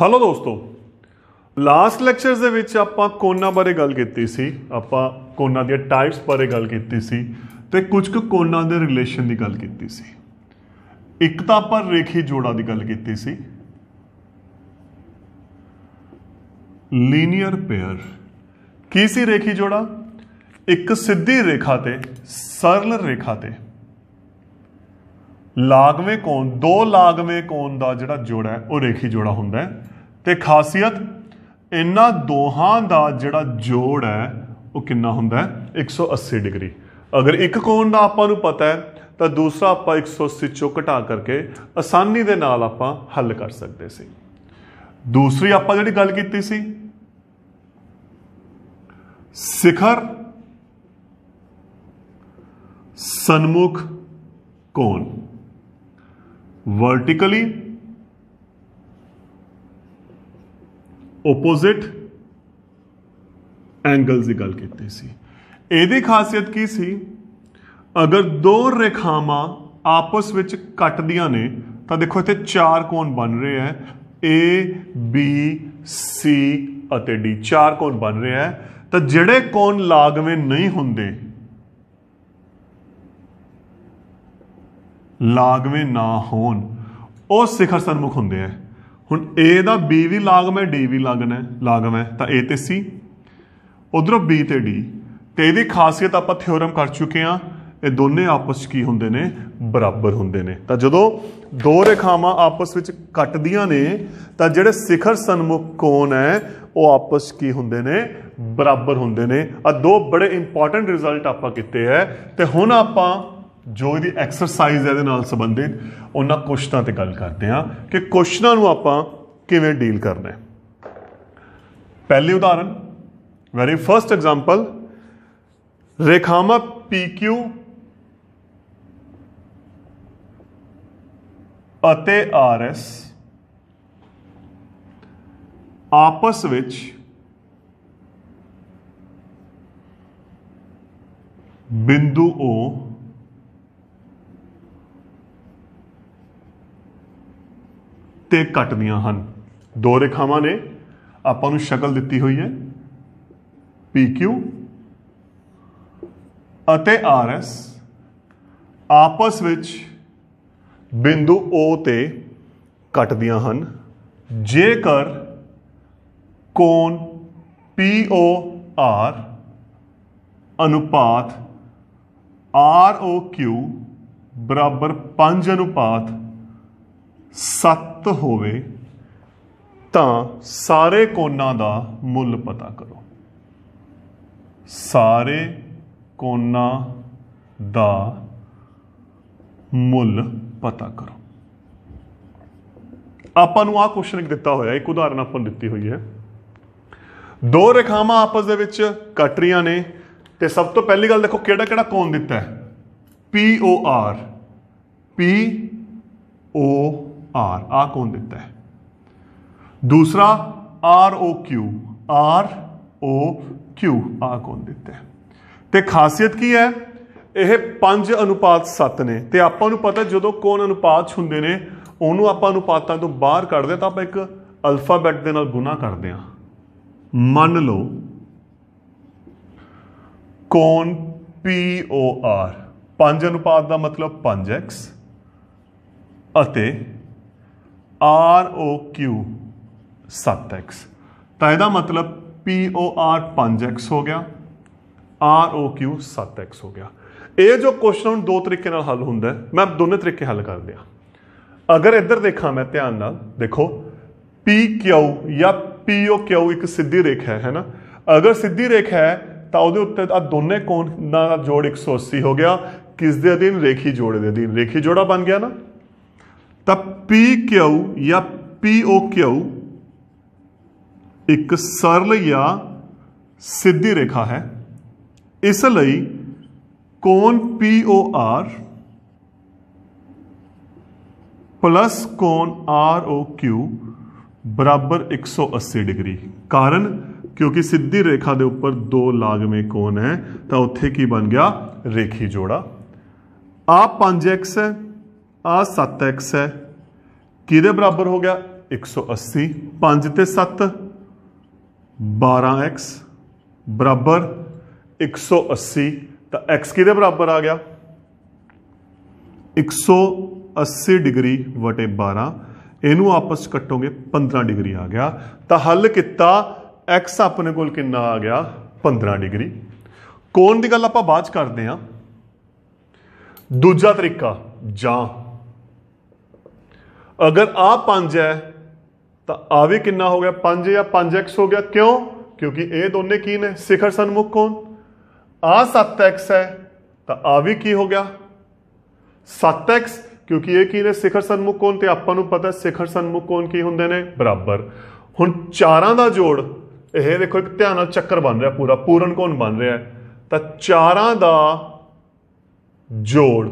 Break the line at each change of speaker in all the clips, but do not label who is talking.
hello ਦੋਸਤੋ last lectures ਦੇ ਵਿੱਚ ਆਪਾਂ ਕੋਨਾ ਬਾਰੇ ਗੱਲ ਕੀਤੀ ਸੀ ਆਪਾਂ ਕੋਨਾ ਦੇ ਟਾਈਪਸ ਬਾਰੇ ਗੱਲ ਕੀਤੀ ਸੀ ਤੇ ਕੁਝ ਕੁ ਕੋਨਾ ਦੇ ਰਿਲੇਸ਼ਨ ਦੀ ਗੱਲ ਕੀਤੀ ਸੀ ਇੱਕ ਤਾਂ ਆਪਾਂ ਰੇਖੀ ਜੋੜਾ ਦੀ ਗੱਲ ਕੀਤੀ ਸੀ ਲੀਨੀਅਰ ਪੇਅਰ ਕੀ ਸੀ ਰੇਖੀ ਜੋੜਾ ਇੱਕ ਸਿੱਧੀ ਰੇਖਾ ਤੇ ਸਰਲ ਰੇਖਾ ਤੇ ਲਾਗਵੇਂ ਕੋਣ ਦੋ ਲਾਗਵੇਂ ਕੋਣ ਦਾ ਜਿਹੜਾ ਜੋੜਾ ਹੈ ਉਹ ਰੇਖੀ ਜੋੜਾ ਹੁੰਦਾ ਹੈ ਤੇ ਖਾਸੀਅਤ ਇਹਨਾਂ ਦੋਹਾਂ ਦਾ ਜਿਹੜਾ ਜੋੜ ਹੈ ਉਹ ਕਿੰਨਾ ਹੁੰਦਾ ਹੈ 180 ਡਿਗਰੀ ਅਗਰ ਇੱਕ ਕੋਣ ਦਾ ਆਪਾਂ ਨੂੰ ਪਤਾ ਹੈ ਤਾਂ ਦੂਸਰਾ ਆਪਾਂ 180 ਚੋਂ ਘਟਾ ਕਰਕੇ ਆਸਾਨੀ ਦੇ ਨਾਲ ਆਪਾਂ ਹੱਲ ਕਰ ਸਕਦੇ ਸੀ ਦੂਸਰੀ ਆਪਾਂ ਜਿਹੜੀ ਗੱਲ ਕੀਤੀ ਸੀ ਸਿਖਰ ਸਨਮੁਖ ਕੋਣ ਵਰਟੀਕਲੀ ਓਪੋਜ਼ਿਟ ਐਂਗਲਸ ਦੀ ਗੱਲ ਕੀਤੀ ਸੀ ਇਹਦੀ ਖਾਸੀਅਤ ਕੀ ਸੀ ਅਗਰ ਦੋ ਰੇਖਾਵਾਂ ਆਪਸ ਵਿੱਚ ਕੱਟਦੀਆਂ ਨੇ ਤਾਂ ਦੇਖੋ ਇੱਥੇ ਚਾਰ ਕੋਣ ਬਣ ਰਹੇ ਐ A B C ਅਤੇ D ਚਾਰ ਕੋਣ ਬਣ ਰਹੇ ਐ ਤਾਂ ਜਿਹੜੇ ਕੋਣ ਲਾਗਵੇਂ ਨਹੀਂ ਹੁੰਦੇ ਲਾਗਵੇਂ ਨਾ ਹੋਣ ਉਹ ਸਿਖਰ ਸਨਮੁਖ ਹੁੰਦੇ ਐ ਹੁਣ A the B we ਲਾਗਵੇਂ D ਵੀ ਲਾਗਣਾ ਲਾਗਵੇਂ ਤਾਂ A ਤੇ C ਉਧਰੋਂ B ਤੇ D ਤੇ ਇਹਦੀ ਖਾਸੀਅਤ ਆਪਾਂ ਥਿਉਰਮ ਕਰ ਚੁੱਕੇ ਆ ਇਹ ਦੋਨੇ ਆਪਸ ਕੀ ਹੁੰਦੇ ਨੇ ਬਰਾਬਰ ਹੁੰਦੇ ਨੇ ਤਾਂ ਜਦੋਂ ਦੋ ਰੇਖਾਵਾਂ ਆਪਸ ਵਿੱਚ ਕੱਟਦੀਆਂ ਨੇ ਤਾਂ ਜਿਹੜੇ ਸਿਖਰ ਸਨਮੁਖ ਕੋਣ ਹੈ ਉਹ ਆਪਸ ਕੀ ਹੁੰਦੇ ਨੇ ਬਰਾਬਰ ਹੁੰਦੇ ਨੇ ਆ ਦੋ ਬੜੇ ਇੰਪੋਰਟੈਂਟ ਰਿਜ਼ਲਟ ਆਪਾਂ ਕੀਤੇ ਹੈ ਤੇ ਹੁਣ ਆਪਾਂ ਜੋ ਇਹਦੀ ਐਕਸਰਸਾਈਜ਼ ਇਹਦੇ ਨਾਲ ਸੰਬੰਧਿਤ ਉਹਨਾਂ ਕੁਸ਼ਤਾਂ ਤੇ ਗੱਲ ਕਰਦੇ ਹਾਂ ਕਿ ਕੁਸ਼ਤਾਂ ਨੂੰ ਆਪਾਂ ਕਿਵੇਂ ਡੀਲ ਕਰਨਾ ਹੈ ਪਹਿਲੇ ਉਦਾਹਰਨ ਵੈਰੀ ਫਰਸਟ ਐਗਜ਼ਾਮਪਲ ਰੇਖਾਵਾਂ PQ ਅਤੇ RS ਆਪਸ ਵਿੱਚ ਬਿੰਦੂ O ਤੇ ਕੱਟਦੀਆਂ ਹਨ ਦੋ ਰੇਖਾਵਾਂ ਨੇ ਆਪਾਂ ਨੂੰ ਸ਼ਕਲ ਦਿੱਤੀ ਹੋਈ ਹੈ PQ ਅਤੇ RS ਆਪਸ ਵਿੱਚ ਬਿੰਦੂ O ਤੇ ਕੱਟਦੀਆਂ ਹਨ ਜੇਕਰ ਕੋਣ POR ਅਨੁਪਾਤ ROQ ਬਰਾਬਰ 5 ਅਨੁਪਾਤ ਸੱਤ ਹੋਵੇ ਤਾਂ ਸਾਰੇ ਕੋਨਾਂ ਦਾ ਮੁੱਲ ਪਤਾ ਕਰੋ ਸਾਰੇ ਕੋਨਾਂ ਦਾ ਮੁੱਲ ਪਤਾ ਕਰੋ ਆਪਾਂ ਨੂੰ ਆ ਕੁਐਸਚਨ ਇੱਕ ਦਿੱਤਾ ਹੋਇਆ ਇੱਕ ਉਦਾਹਰਨ ਆਪਾਂ ਨੂੰ ਦਿੱਤੀ ਹੋਈ ਹੈ ਦੋ ਰੇਖਾਵਾਂ ਆਪਸ ਦੇ ਵਿੱਚ ਕੱਟ ਰੀਆਂ ਨੇ ਤੇ ਸਭ ਤੋਂ ਪਹਿਲੀ ਗੱਲ ਦੇਖੋ ਕਿਹੜਾ ਕਿਹੜਾ ਕੋਣ ਦਿੱਤਾ ਹੈ ਪੀ O R P O are आ कौन देता है दूसरा R O Q R O Q आ ਕੌਣ ਦਿੱਤਾ ਹੈ ਤੇ ਖਾਸੀਅਤ ਕੀ ਹੈ ਇਹ 5 ਅਨੁਪਾਤ 7 ਨੇ ਤੇ ਆਪਾਂ ਨੂੰ ਪਤਾ ਜਦੋਂ ਕੋਣ ਅਨੁਪਾਤ ਹੁੰਦੇ ਨੇ ਉਹਨੂੰ ਆਪਾਂ ਅਨੁਪਾਤਾਂ ਤੋਂ ਬਾਹਰ ਕੱਢਦੇ ਤਾਂ ਆਪਾਂ ਇੱਕ ਅਲਫਾਬੈਟ ਦੇ ਨਾਲ ਗੁਣਾ ਕਰਦੇ ਆ ਮੰਨ ਲਓ ਕੋਣ ਪੀ ਆਰ 5 ਅਨੁਪਾਤ ਦਾ ਮਤਲਬ 5x ਅਤੇ ਆਰ ਓ ਕਿਊ 7x ਤਾਂ ਇਹਦਾ ਮਤਲਬ ਪੀ ਓ ਆਰ 5x ਹੋ ਗਿਆ ਆਰ ਓ ਕਿਊ 7x ਹੋ ਗਿਆ ਇਹ ਜੋ ਕੁਐਸਚਨ ਹੁਣ ਦੋ ਤਰੀਕੇ ਨਾਲ ਹੱਲ ਹੁੰਦਾ ਮੈਂ ਦੋਨੇ ਤਰੀਕੇ ਹੱਲ ਕਰ ਦਿਆਂ ਅਗਰ ਇੱਧਰ ਦੇਖਾਂ ਮੈਂ ਧਿਆਨ ਨਾਲ ਦੇਖੋ ਪੀ ਕਿਊ ਜਾਂ ਪੀ ਓ ਕਿਊ ਇੱਕ ਸਿੱਧੀ ਰੇਖਾ ਹੈ ਹੈਨਾ ਅਗਰ ਸਿੱਧੀ ਰੇਖਾ ਹੈ ਤਾਂ ਉਹਦੇ ਉੱਤੇ ਆ ਦੋਨੇ ਕੋਣ ਦਾ ਜੋੜ 180 ਹੋ ਗਿਆ ਕਿਸ ਦੇ ਅਧੀਨ ਰੇਖੀ ਜੋੜ ਦੇ ਅਧੀਨ ਰੇਖੀ ਜੋੜਾ ਬਣ ਗਿਆ ਨਾ तब पी क्यू या पी ओ क्यू एक सरल या सीधी रेखा है इसलिए कौन पी ओ आर प्लस कौन आर ओ क्यू बराबर एक सौ अस्सी डिग्री कारण क्योंकि सीधी रेखा के उपर दो लागमे कोण है तो उत्थे की बन गया रेखी जोड़ा आ पांच एक्स है ਆ 7x ਹੈ ਕਿਹਦੇ ਬਰਾਬਰ ਹੋ ਗਿਆ 180 5 ਤੇ 7 12x ਬਰਾਬਰ 180 ਤਾਂ x ਕਿਹਦੇ ਬਰਾਬਰ ਆ ਗਿਆ 180 ਡਿਗਰੀ ਵਟੇ 12 ਇਹਨੂੰ ਆਪਸ ਕੱਟੋਗੇ 15 ਡਿਗਰੀ ਆ ਗਿਆ ਤਾਂ ਹੱਲ ਕੀਤਾ x ਆਪਣੇ ਕੋਲ ਕਿੰਨਾ ਆ ਗਿਆ 15 ਡਿਗਰੀ ਕੋਣ ਦੀ ਗੱਲ ਆਪਾਂ ਬਾਅਦ ਕਰਦੇ ਆ ਦੂਜਾ ਤਰੀਕਾ ਜਾਂ ਅਗਰ ਆ 5 ਹੈ ਤਾਂ ਆ ਵੀ ਕਿੰਨਾ ਹੋ ਗਿਆ 5 ਜਾਂ 5x ਹੋ ਗਿਆ ਕਿਉਂ ਕਿਉਂਕਿ ਇਹ ਦੋਨੇ ਕੀ ਨੇ ਸਿਖਰ ਸੰਮੁਖ ਕੋਣ ਆ 7x ਹੈ ਤਾਂ ਆ ਵੀ ਕੀ ਹੋ ਗਿਆ 7x ਕਿਉਂਕਿ ਇਹ ਕੀ ਨੇ ਸਿਖਰ ਸੰਮੁਖ ਕੋਣ ਤੇ ਆਪਾਂ ਨੂੰ ਪਤਾ ਸਿਖਰ ਸੰਮੁਖ ਕੋਣ ਕੀ ਹੁੰਦੇ ਨੇ ਬਰਾਬਰ ਹੁਣ ਚਾਰਾਂ ਦਾ ਜੋੜ ਇਹ ਦੇਖੋ ਇੱਕ ਧਿਆਨ ਨਾਲ ਚੱਕਰ ਬਣ ਰਿਹਾ ਪੂਰਾ ਪੂਰਨ ਕੋਣ ਬਣ ਰਿਹਾ ਤਾਂ ਚਾਰਾਂ ਦਾ ਜੋੜ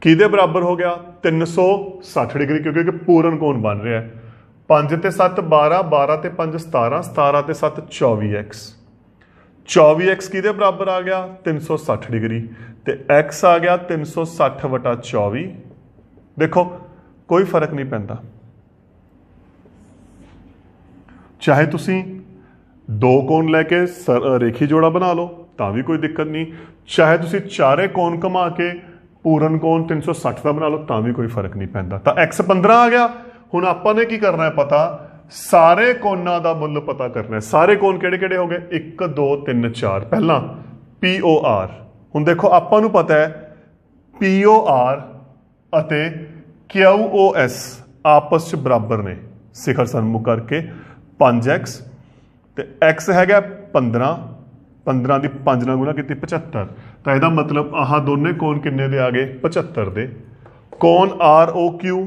ਕਿਹਦੇ ਬਰਾਬਰ ਹੋ ਗਿਆ 360 ਡਿਗਰੀ ਕਿਉਂਕਿ ਕਿ ਪੂਰਨ ਕੋਣ ਬਣ ਰਿਹਾ ਹੈ 5 ਤੇ 7 12 12 ਤੇ 5 17 17 ਤੇ 7 24x 24x ਕਿਹਦੇ ਬਰਾਬਰ ਆ ਗਿਆ 360 ਡਿਗਰੀ ਤੇ x ਆ ਗਿਆ 360 ਵਟਾ 24 ਦੇਖੋ ਕੋਈ ਫਰਕ ਨਹੀਂ ਪੈਂਦਾ ਚਾਹੇ ਤੁਸੀਂ ਦੋ ਕੋਣ ਲੈ ਕੇ ਰੇਖੀ ਜੋੜਾ ਬਣਾ ਲਓ ਤਾਂ ਵੀ ਕੋਈ ਦਿੱਕਤ ਨਹੀਂ ਚਾਹੇ ਤੁਸੀਂ ਚਾਰੇ ਕੋਣ ਕਮਾ ਕੇ ਪੂਰਨ ਕੋਣ 360 ਦਾ ਬਣਾ ਲਓ ਤਾਂ ਵੀ ਕੋਈ ਫਰਕ ਨਹੀਂ ਪੈਂਦਾ ਤਾਂ x 15 ਆ ਗਿਆ ਹੁਣ ਆਪਾਂ ਨੇ ਕੀ ਕਰਨਾ ਹੈ ਪਤਾ ਸਾਰੇ ਕੋਨਾਂ ਦਾ ਮੁੱਲ ਪਤਾ ਕਰਨਾ ਹੈ ਸਾਰੇ ਕੋਣ ਕਿਹੜੇ ਕਿਹੜੇ ਹੋਗੇ 1 2 3 4 ਪਹਿਲਾਂ POR ਹੁਣ ਦੇਖੋ ਆਪਾਂ ਨੂੰ ਪਤਾ ਹੈ POR ਅਤੇ QOS ਆਪਸ ਵਿੱਚ ਬਰਾਬਰ ਨੇ ਸਿਖਰ ਸੰਮੁਖ ਕਰਕੇ 5x ਤੇ x ਹੈਗਾ 15 15 ਦੀ 5 ਨਾਲ ਗੁਣਾ ਕੀਤੀ 75 ਤਾਂ ਇਹਦਾ ਮਤਲਬ ਆਹ ਦੋਨੇ ਕੋਣ ਕਿੰਨੇ ਦੇ ਆ ਗਏ 75 ਦੇ ਕੋਣ ਕਿਊ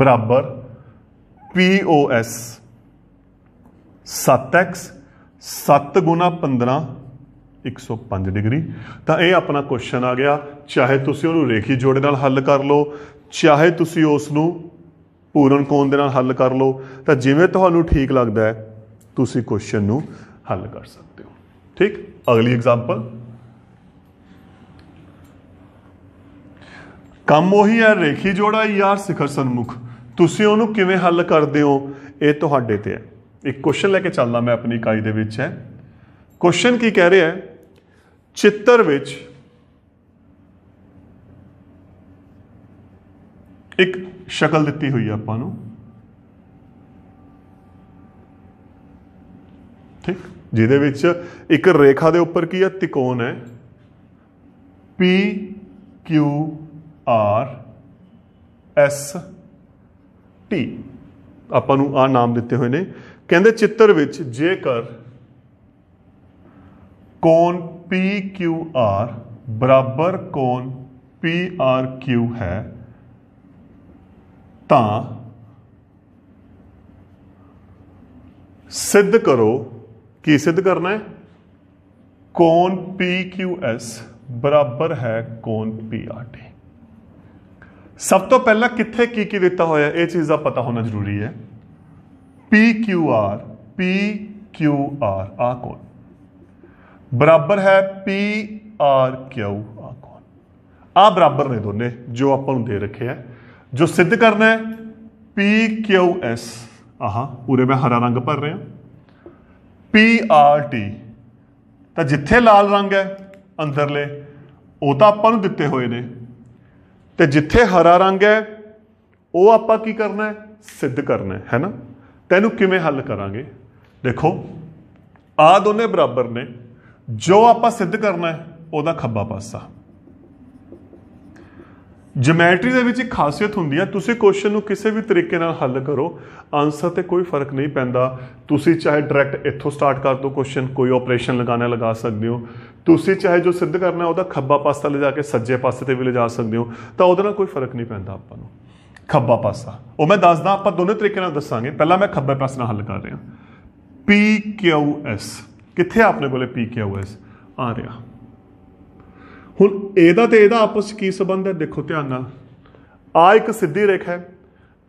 ਬਰਾਬਰ ਐਸ 7x 7 ਗੁਣਾ 15 105 ਡਿਗਰੀ ਤਾਂ ਇਹ ਆਪਣਾ ਕੁਐਸਚਨ ਆ ਗਿਆ ਚਾਹੇ ਤੁਸੀਂ ਉਹਨੂੰ ਰੇਖੀ ਜੋੜੇ ਨਾਲ ਹੱਲ ਕਰ ਲਓ ਚਾਹੇ ਤੁਸੀਂ ਉਸ ਨੂੰ ਪੂਰਨ ਕੋਣ ਦੇ ਨਾਲ ਹੱਲ ਕਰ ਲਓ ਤਾਂ ਜਿਵੇਂ ਤੁਹਾਨੂੰ ਠੀਕ ਲੱਗਦਾ ਹੈ ਤੁਸੀਂ ਕੁਐਸਚਨ ਨੂੰ ਹੱਲ ਕਰ ਸਕਦੇ ਹੋ ठीक अगली एग्जांपल ਕੰਮ ਉਹੀ ਹੈ ਰੇਖੀ ਜੋੜਾ ਯਾਰ ਸਿਖਰ ਸੰਮੁਖ ਤੁਸੀਂ ਉਹਨੂੰ ਕਿਵੇਂ ਹੱਲ ਕਰਦੇ ਹੋ ਇਹ ਤੁਹਾਡੇ ਤੇ ਹੈ ਇੱਕ ਕੁਐਸਚਨ ਲੈ ਕੇ ਚੱਲਦਾ ਮੈਂ ਆਪਣੀ ਇਕਾਈ ਦੇ ਵਿੱਚ ਹੈ ਕੁਐਸਚਨ ਕੀ ਕਹਿ ਰਿਹਾ ਹੈ ਚਿੱਤਰ ਵਿੱਚ ਇੱਕ ਸ਼ਕਲ ਦਿੱਤੀ ਹੋਈ ਆਪਾਂ ਨੂੰ ਠੀਕ ਜਿਹਦੇ ਵਿੱਚ ਇੱਕ ਰੇਖਾ ਦੇ ਉੱਪਰ ਕੀ ਹੈ ਤਿਕੋਣ ਹੈ P Q R S T ਆਪਾਂ ਨੂੰ ਆ ਨਾਮ ਦਿੱਤੇ ਹੋਏ ਨੇ ਕਹਿੰਦੇ ਚਿੱਤਰ ਵਿੱਚ ਜੇਕਰ ਕੋਣ R ਬਰਾਬਰ ਕੋਣ Q ਹੈ ਤਾਂ ਸਿੱਧ ਕਰੋ कि सिद्ध करना है कौन पी क्यू एस बराबर है कौन पी आर टी सब तो पहला कितने की की दिता होया ये चीज का पता होना जरूरी है P Q R P Q R आ कौन बराबर है पी आर क्यू आ कौन आ बराबर ने दोनों जो आप दे रखे है जो सिद्ध करना है पी क्यू एस आह उ मैं हरा रंग भर रहा हूं ਪੀ ਆਰ ਟੀ ਤਾਂ ਜਿੱਥੇ ਲਾਲ ਰੰਗ ਹੈ ਅੰਦਰਲੇ ਉਹ ਤਾਂ ਆਪਾਂ ਨੂੰ ਦਿੱਤੇ ਹੋਏ ਨੇ ਤੇ ਜਿੱਥੇ ਹਰਾ ਰੰਗ ਹੈ ਉਹ ਆਪਾਂ ਕੀ ਕਰਨਾ ਹੈ ਸਿੱਧ ਕਰਨਾ ਹੈ ਹੈਨਾ ਤੈਨੂੰ ਕਿਵੇਂ ਹੱਲ ਕਰਾਂਗੇ ਦੇਖੋ ਆ ਦੋਨੇ ਬਰਾਬਰ ਨੇ ਜੋ ਆਪਾਂ ਸਿੱਧ ਕਰਨਾ ਹੈ ਉਹਦਾ ਖੱਬਾ ਪਾਸਾ ਜਿਓਮੈਟਰੀ ਦੇ ਵਿੱਚ ਇੱਕ ਖਾਸੀਅਤ ਹੁੰਦੀ ਹੈ ਤੁਸੀਂ ਕੁਐਸਚਨ ਨੂੰ ਕਿਸੇ ਵੀ ਤਰੀਕੇ ਨਾਲ ਹੱਲ ਕਰੋ ਆਨਸਰ ਤੇ ਕੋਈ ਫਰਕ ਨਹੀਂ ਪੈਂਦਾ ਤੁਸੀਂ ਚਾਹੇ ਡਾਇਰੈਕਟ ਇੱਥੋਂ ਸਟਾਰਟ ਕਰ ਦੋ ਕੁਐਸਚਨ ਕੋਈ ਆਪਰੇਸ਼ਨ ਲਗਾਣਾ ਲਗਾ ਸਕਦੇ ਹੋ ਤੁਸੀਂ ਚਾਹੇ ਜੋ ਸਿੱਧ ਕਰਨਾ ਉਹਦਾ ਖੱਬਾ ਪਾਸਾ ਲੈ ਜਾ ਕੇ ਸੱਜੇ ਪਾਸੇ ਤੇ ਵੀ ਲੈ ਜਾ ਸਕਦੇ ਹੋ ਤਾਂ ਉਹਦੇ ਨਾਲ ਕੋਈ ਫਰਕ ਨਹੀਂ ਪੈਂਦਾ ਆਪਾਂ ਨੂੰ ਖੱਬਾ ਪਾਸਾ ਉਹ ਮੈਂ ਦੱਸਦਾ ਆਪਾਂ ਦੋਨੇ ਤਰੀਕੇ ਨਾਲ ਦੱਸਾਂਗੇ ਪਹਿਲਾਂ ਮੈਂ ਖੱਬੇ ਪਾਸੇ ਨਾਲ ਹੱਲ ਕਰ ਰਿਹਾ ਪੀ ਕਿਊ ਐਸ ਕਿੱਥੇ ਆਪਣੇ ਕੋਲੇ ਪੀ ਕਿਊ ਐਸ ਆ ਰਿਹਾ ਹੁਣ ਇਹਦਾ ਤੇ ਇਹਦਾ ਆਪਸ ਕੀ ਸੰਬੰਧ ਹੈ ਦੇਖੋ ਧਿਆਨ ਨਾਲ ਆ ਇੱਕ ਸਿੱਧੀ ਰੇਖਾ ਹੈ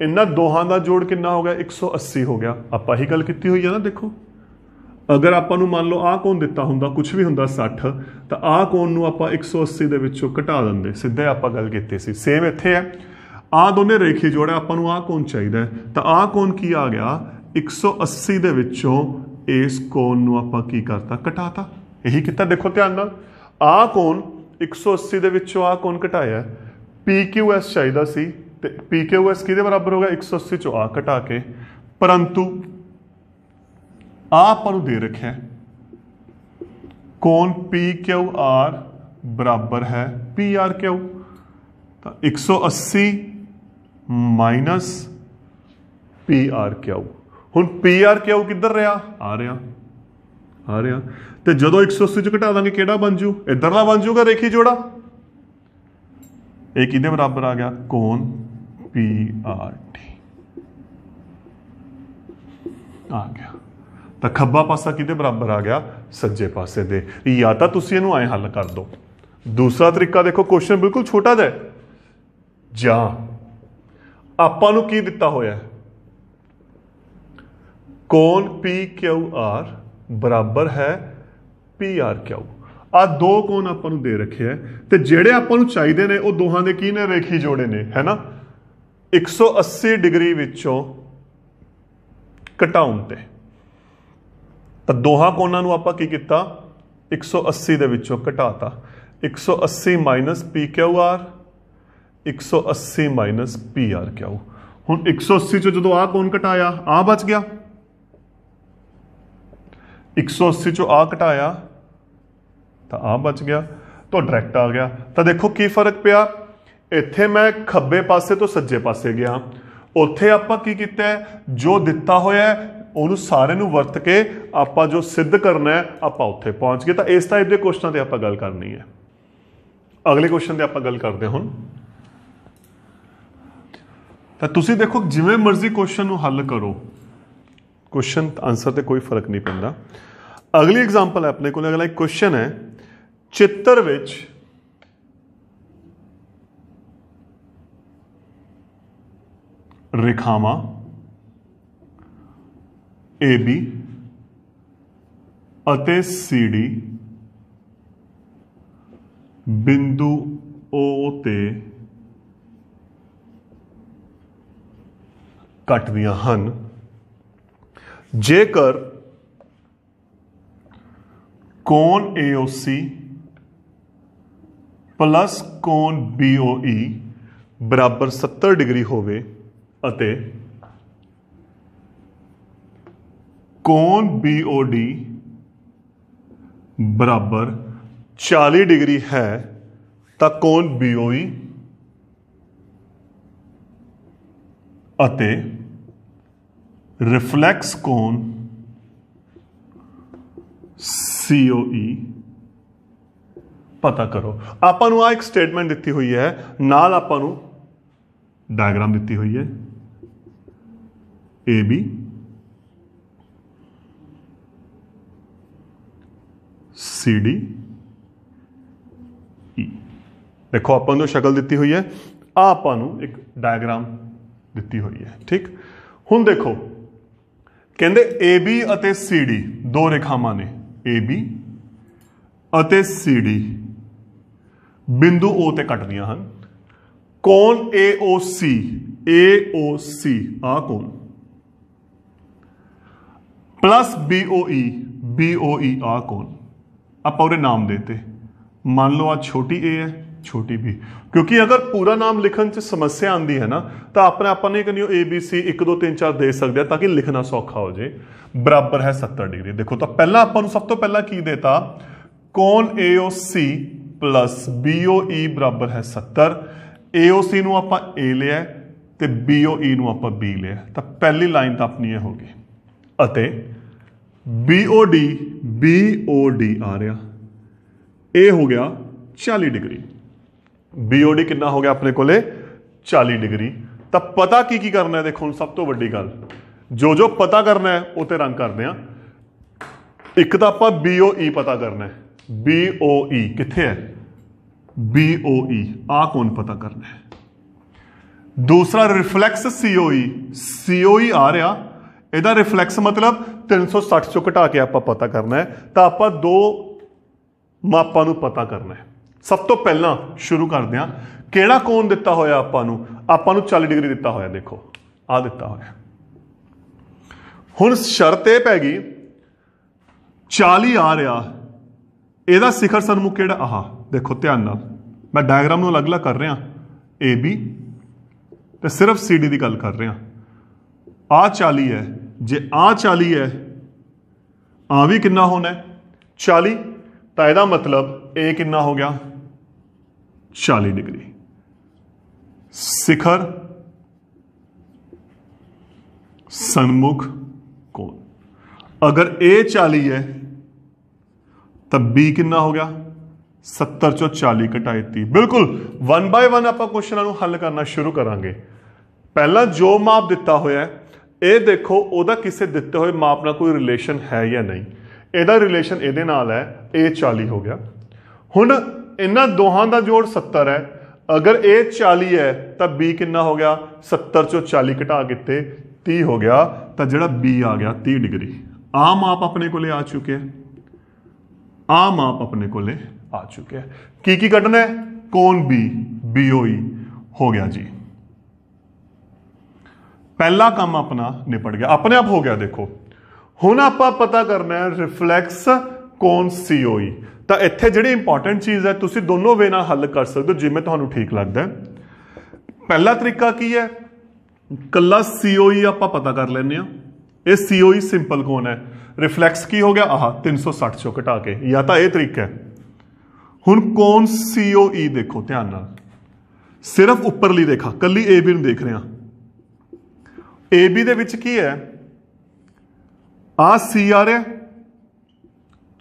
ਇਹਨਾਂ ਦੋਹਾਂ ਦਾ ਜੋੜ ਕਿੰਨਾ ਹੋ ਗਿਆ 180 ਹੋ ਗਿਆ ਆਪਾਂ ਹੀ ਗੱਲ ਕੀਤੀ ਹੋਈ ਹੈ ਨਾ ਦੇਖੋ ਅਗਰ ਆਪਾਂ ਨੂੰ ਮੰਨ ਲਓ ਆਹ ਕੋਣ ਦਿੱਤਾ ਹੁੰਦਾ ਕੁਝ ਵੀ ਹੁੰਦਾ 60 ਤਾਂ ਆਹ ਕੋਣ ਨੂੰ ਆਪਾਂ 180 ਦੇ ਵਿੱਚੋਂ ਘਟਾ ਦਿੰਦੇ ਸਿੱਧੇ ਆਪਾਂ ਗੱਲ ਕੀਤੀ ਸੀ ਸੇਮ ਇੱਥੇ ਹੈ ਆਹ ਦੋਨੇ ਰੇਖੇ ਜੋੜੇ ਆਪਾਂ ਨੂੰ ਆਹ ਕੋਣ ਚਾਹੀਦਾ ਤਾਂ ਆਹ ਕੋਣ ਕੀ ਆ ਗਿਆ 180 ਦੇ ਵਿੱਚੋਂ ਇਸ ਕੋਣ ਨੂੰ ਆਪਾਂ ਕੀ ਕਰਤਾ ਘਟਾਤਾ ਇਹੀ ਕੀਤਾ ਦੇਖੋ ਧਿਆਨ ਨਾਲ ਆਹ ਕੋਣ 180 ਦੇ ਵਿੱਚੋਂ ਆ ਕੌਣ ਘਟਾਇਆ PQS ਚਾਹੀਦਾ ਸੀ ਤੇ PQS ਕਿਹਦੇ ਬਰਾਬਰ ਹੋਗਾ 180 ਚੋਂ ਆ ਘਟਾ ਕੇ ਪਰੰਤੂ ਆਪਾਂ ਨੂੰ ਦੇ ਰੱਖਿਆ ਕੋਣ PQR ਬਰਾਬਰ ਹੈ PRQ ਤਾਂ 180 ਮਾਈਨਸ PRQ ਹੁਣ PRQ ਕਿੱਧਰ ਰਿਹਾ ਆ ਰਿਹਾ ਆ ਰਿਹਾ ਤੇ ਜਦੋਂ 180 ਚ ਘਟਾ ਦਾਂਗੇ ਕਿਹੜਾ ਬਣ ਜੂ ਇਧਰਲਾ ਬਣ ਜੂਗਾ ਰੇਖੀ ਜੋੜਾ ਇਹ ਕਿਹਦੇ ਬਰਾਬਰ ਆ ਗਿਆ ਕੋਣ ਟੀ ਆ ਗਿਆ ਤਾਂ ਖੱਬਾ ਪਾਸਾ ਕਿਹਦੇ ਬਰਾਬਰ ਆ ਗਿਆ ਸੱਜੇ ਪਾਸੇ ਦੇ ਜਾਂ ਤਾਂ ਤੁਸੀਂ ਇਹਨੂੰ ਐ ਹੱਲ ਕਰ ਦੋ ਦੂਸਰਾ ਤਰੀਕਾ ਦੇਖੋ ਕੁਐਸਚਨ ਬਿਲਕੁਲ ਛੋਟਾ ਜਿਹਾ ਜਾਂ ਆਪਾਂ ਨੂੰ ਕੀ ਦਿੱਤਾ ਹੋਇਆ ਕੋਣ ਆਰ ਬਰਾਬਰ ਹੈ ਪੀ ਆਰ ਕਿਊ ਆ ਦੋ ਕੋਣ ਆਪਾਂ ਨੂੰ ਦੇ ਰੱਖਿਆ ਤੇ ਜਿਹੜੇ ਆਪਾਂ ਨੂੰ ਚਾਹੀਦੇ ਨੇ ਉਹ ਦੋਹਾਂ ਦੇ ਕੀ ਨੇ ਰੇਖੀ ਜੋੜੇ ਨੇ ਹੈਨਾ 180 ਡਿਗਰੀ ਵਿੱਚੋਂ ਘਟਾਉਣ ਤੇ ਤਾਂ ਦੋਹਾਂ ਕੋਣਾਂ ਨੂੰ ਆਪਾਂ ਕੀ ਕੀਤਾ 180 ਦੇ ਵਿੱਚੋਂ ਘਟਾਤਾ 180 ਮਾਈਨਸ PQR 180 PR ਕਿਉ ਹੁਣ 180 ਚੋਂ ਜਦੋਂ ਆਹ ਕੋਣ ਘਟਾਇਆ ਆ ਬਚ ਗਿਆ 180 ਚੋਂ ਆ ਘਟਾਇਆ ਤਾਂ ਆ ਬਚ ਗਿਆ ਤਾਂ ਡਾਇਰੈਕਟ ਆ ਗਿਆ ਤਾਂ ਦੇਖੋ ਕੀ ਫਰਕ ਪਿਆ ਇੱਥੇ ਮੈਂ ਖੱਬੇ ਪਾਸੇ ਤੋਂ ਸੱਜੇ ਪਾਸੇ ਗਿਆ ਉੱਥੇ ਆਪਾਂ ਕੀ ਕੀਤਾ ਜੋ ਦਿੱਤਾ ਹੋਇਆ ਉਹਨੂੰ ਸਾਰੇ ਨੂੰ ਵਰਤ ਕੇ ਆਪਾਂ ਜੋ ਸਿੱਧ ਕਰਨਾ ਹੈ ਆਪਾਂ ਉੱਥੇ ਪਹੁੰਚ ਗਏ ਤਾਂ ਇਸ ਟਾਈਪ ਦੇ ਕੁਐਸਚਨਾਂ ਤੇ ਆਪਾਂ ਗੱਲ ਕਰਨੀ ਹੈ ਅਗਲੇ ਕੁਐਸਚਨ ਤੇ ਆਪਾਂ ਗੱਲ ਕਰਦੇ ਹੁਣ ਤਾਂ ਤੁਸੀਂ ਦੇਖੋ ਜਿਵੇਂ ਮਰਜ਼ੀ ਕੁਐਸਚਨ ਨੂੰ ਹੱਲ ਕਰੋ ਕੁਐਸਚਨ ਆਨਸਰ ਤੇ ਕੋਈ ਫਰਕ ਨਹੀਂ ਪੈਂਦਾ अगली एग्जाम्पल है अपने को अगला एक क्वेश्चन है चित्र विच रेखावा ए बी सी डी बिंदु ओ ते कट दिया जेकर ਕੋਣ AOC ਪਲੱਸ ਕੋਣ BOE ਬਰਾਬਰ 70 ਡਿਗਰੀ ਹੋਵੇ ਅਤੇ ਕੋਣ BOD ਬਰਾਬਰ 40 ਡਿਗਰੀ ਹੈ ਤਾਂ ਕੋਣ BOE ਅਤੇ ਰਿਫਲੈਕਸ ਕੋਣ COE ਪਤਾ ਕਰੋ ਆਪਾਂ ਨੂੰ ਆ ਇੱਕ ਸਟੇਟਮੈਂਟ ਦਿੱਤੀ ਹੋਈ ਹੈ ਨਾਲ ਆਪਾਂ ਨੂੰ ਡਾਇਗਰਾਮ ਦਿੱਤੀ ਹੋਈ ਹੈ AB CD E ਦੇਖੋ ਆਪਾਂ ਨੂੰ ਸ਼ਕਲ ਦਿੱਤੀ ਹੋਈ ਹੈ ਆ ਆਪਾਂ ਨੂੰ ਇੱਕ ਡਾਇਗਰਾਮ ਦਿੱਤੀ ਹੋਈ ਹੈ ਠੀਕ ਹੁਣ ਦੇਖੋ ਕਹਿੰਦੇ AB ਅਤੇ CD ਦੋ ਰੇਖਾਵਾਂ ਨੇ AB ਅਤੇ CD ਬਿੰਦੂ O ਤੇ ਕੱਟਦੀਆਂ ਹਨ ਕੋਣ AOC AOC ਆ ਕੋਣ ਪਲੱਸ BOE BOE ਆ ਕੋਣ ਆਪਾਂ ਉਹਦੇ ਨਾਮ ਦੇਤੇ ਮੰਨ ਲਓ ਆ ਛੋਟੀ A ਹੈ ਛੋਟੀ ਵੀ ਕਿਉਂਕਿ ਅਗਰ ਪੂਰਾ ਨਾਮ ਲਿਖਣ 'ਚ ਸਮੱਸਿਆ ਆਂਦੀ ਹੈ ਨਾ ਤਾਂ ਆਪਣੇ ਆਪਾਂ ਨੇ ਕਹਿੰਦੇ ਏ ਬੀ ਸੀ 1 2 3 4 ਦੇ ਸਕਦੇ ਆ ਤਾਂ ਕਿ ਲਿਖਣਾ ਸੌਖਾ ਹੋ ਜੇ ਬਰਾਬਰ ਹੈ 70 ਡਿਗਰੀ ਦੇਖੋ ਤਾਂ ਪਹਿਲਾਂ ਆਪਾਂ ਨੂੰ ਸਭ ਤੋਂ ਪਹਿਲਾਂ ਕੀ ਦੇਤਾ ਕੋਣ AOC BOE ਬਰਾਬਰ ਹੈ 70 AOC ਨੂੰ ਆਪਾਂ A ਲਿਆ ਤੇ BOE ਨੂੰ ਆਪਾਂ B ਲਿਆ ਤਾਂ ਪਹਿਲੀ ਲਾਈਨ ਤਾਂ ਆਪਣੀ ਇਹ ਹੋ ਗਈ ਅਤੇ BOD BOD ਆ ਰਿਹਾ ਇਹ ਹੋ ਗਿਆ 40 ਡਿਗਰੀ BOD ਕਿੰਨਾ ਹੋ ਗਿਆ ਆਪਣੇ ਕੋਲੇ 40 ਡਿਗਰੀ ਤਾਂ ਪਤਾ ਕੀ ਕੀ ਕਰਨਾ ਹੈ ਦੇਖੋ ਹੁਣ ਸਭ ਤੋਂ ਵੱਡੀ ਗੱਲ ਜੋ ਜੋ ਪਤਾ ਕਰਨਾ ਹੈ ਉਹ ਤੇ ਰੰਗ ਕਰਦੇ ਆ ਇੱਕ ਤਾਂ ਆਪਾਂ BOE ਪਤਾ ਕਰਨਾ ਹੈ BOE ਕਿੱਥੇ ਹੈ BOE ਆ ਕੌਣ ਪਤਾ ਕਰਨਾ ਹੈ ਦੂਸਰਾ ਰਿਫਲੈਕਸ COE COE ਆ ਰਿਹਾ ਇਹਦਾ ਰਿਫਲੈਕਸ ਮਤਲਬ 360 ਚੋਂ ਘਟਾ ਕੇ ਆਪਾਂ ਪਤਾ ਕਰਨਾ ਹੈ ਤਾਂ ਆਪਾਂ ਦੋ ਮਾਪਾਂ ਨੂੰ ਪਤਾ ਕਰਨਾ ਹੈ ਸਭ ਤੋਂ ਪਹਿਲਾਂ ਸ਼ੁਰੂ ਕਰਦੇ ਹਾਂ ਕਿਹੜਾ ਕੋਣ ਦਿੱਤਾ ਹੋਇਆ ਆਪਾਂ ਨੂੰ ਆਪਾਂ ਨੂੰ 40 ਡਿਗਰੀ ਦਿੱਤਾ ਹੋਇਆ ਦੇਖੋ ਆ ਦਿੱਤਾ ਹੋਇਆ ਹੁਣ ਸ਼ਰਤ ਇਹ ਪੈ ਗਈ 40 ਆ ਰਿਹਾ ਇਹਦਾ ਸਿਖਰ ਸਨਮੁਖ ਕਿਹੜਾ ਆਹ ਦੇਖੋ ਧਿਆਨ ਨਾਲ ਮੈਂ ਡਾਇਗਰਾਮ ਨੂੰ ਅਲੱਗ-ਅਲੱਗ ਕਰ ਰਿਹਾ AB ਤੇ ਸਿਰਫ CD ਦੀ ਗੱਲ ਕਰ ਰਿਹਾ ਆ 40 ਹੈ ਜੇ ਆ 40 ਹੈ ਆ ਵੀ ਕਿੰਨਾ ਹੋਣਾ 40 ਤਾਂ ਇਹਦਾ ਮਤਲਬ A ਕਿੰਨਾ ਹੋ ਗਿਆ चालीस डिग्री शिखर सन्मुख कोण अगर ए चालीस है तब बी कितना हो गया सत्तर चो चाली घटाई ती बिल्कुल वन बाय वन आप क्वेश्चन हल करना शुरू करा पहला जो माप दिता हुआ है ये देखो ਉਹਦਾ ਕਿਸੇ ਦਿੱਤੇ ਹੋਏ ਮਾਪ ਨਾਲ ਕੋਈ ਰਿਲੇਸ਼ਨ ਹੈ ਜਾਂ ਨਹੀਂ ਇਹਦਾ ਰਿਲੇਸ਼ਨ ਇਹਦੇ ਨਾਲ ਹੈ A40 ਹੋ ਗਿਆ ਇਹਨਾਂ ਦੋਹਾਂ ਦਾ ਜੋੜ 70 ਹੈ ਅਗਰ A 40 ਹੈ ਤਾਂ B ਕਿੰਨਾ ਹੋ ਗਿਆ 70 ਚੋਂ 40 ਘਟਾ ਕੇ 30 ਹੋ ਗਿਆ ਤਾਂ ਜਿਹੜਾ B ਆ ਗਿਆ 30 ਡਿਗਰੀ ਆਮ ਆਪ ਆਪਣੇ ਕੋਲੇ ਆ ਚੁੱਕੇ ਹੈ ਆਮ ਆਪ ਆਪਣੇ ਕੋਲੇ ਆ ਚੁੱਕਿਆ ਕੀ ਕੀ ਕੱਢਣਾ ਹੈ ਕੋਨ B BOE ਹੋ ਗਿਆ ਜੀ ਪਹਿਲਾ ਕੰਮ ਆਪਣਾ ਨਿਪਟ ਗਿਆ ਆਪਣੇ ਆਪ ਹੋ ਗਿਆ ਦੇਖੋ ਹੁਣ ਆਪਾਂ ਪਤਾ ਕਰਨਾ ਹੈ ਰਿਫਲੈਕਸ ਕੌਣ ਸੀ ਹੋਈ ਤਾਂ ਇੱਥੇ ਜਿਹੜੀ ਇੰਪੋਰਟੈਂਟ ਚੀਜ਼ ਹੈ ਤੁਸੀਂ ਦੋਨੋਂ ਵੇ ਨਾਲ ਹੱਲ ਕਰ ਸਕਦੇ ਹੋ ਜਿਵੇਂ ਤੁਹਾਨੂੰ ਠੀਕ ਲੱਗਦਾ ਪਹਿਲਾ ਤਰੀਕਾ ਕੀ ਹੈ ਕੱਲਾ ਸੀਓਈ e ਆਪਾਂ ਪਤਾ ਕਰ ਲੈਂਦੇ ਆ ਇਹ ਸੀਓਈ ਸਿੰਪਲ e ਕੌਣ ਹੈ ਰਿਫਲੈਕਸ ਕੀ ਹੋ ਗਿਆ ਆਹ 360 ਚੋਂ ਘਟਾ ਕੇ ਜਾਂ ਤਾਂ ਇਹ ਤਰੀਕਾ ਹੈ ਹੁਣ ਕੌਣ ਸੀਓਈ e ਦੇਖੋ ਧਿਆਨ ਨਾਲ ਸਿਰਫ ਉੱਪਰਲੀ ਰੇਖਾ ਕੱਲੀ ਏਬੀ ਨੂੰ ਦੇਖ ਰਿਹਾ ਏਬੀ ਦੇ ਵਿੱਚ ਕੀ ਹੈ ਆ ਸੀ ਆ ਰਿਹਾ